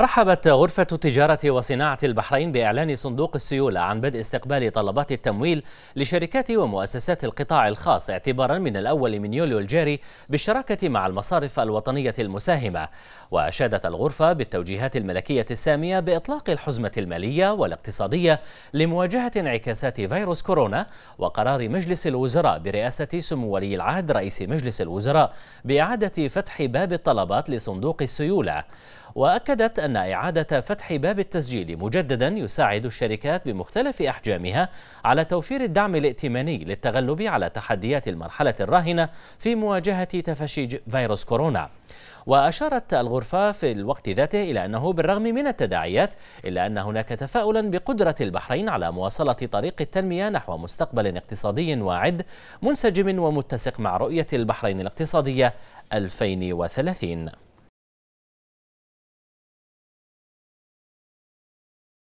رحبت غرفة تجارة وصناعة البحرين بإعلان صندوق السيولة عن بدء استقبال طلبات التمويل لشركات ومؤسسات القطاع الخاص اعتبارا من الأول من يوليو الجاري بالشراكة مع المصارف الوطنية المساهمة وأشادت الغرفة بالتوجيهات الملكية السامية بإطلاق الحزمة المالية والاقتصادية لمواجهة انعكاسات فيروس كورونا وقرار مجلس الوزراء برئاسة سمو ولي العهد رئيس مجلس الوزراء بإعادة فتح باب الطلبات لصندوق السيولة وأكدت أن أن إعادة فتح باب التسجيل مجددا يساعد الشركات بمختلف أحجامها على توفير الدعم الائتماني للتغلب على تحديات المرحلة الراهنة في مواجهة تفشي فيروس كورونا وأشارت الغرفة في الوقت ذاته إلى أنه بالرغم من التداعيات إلا أن هناك تفاؤلا بقدرة البحرين على مواصلة طريق التنمية نحو مستقبل اقتصادي واعد منسجم ومتسق مع رؤية البحرين الاقتصادية 2030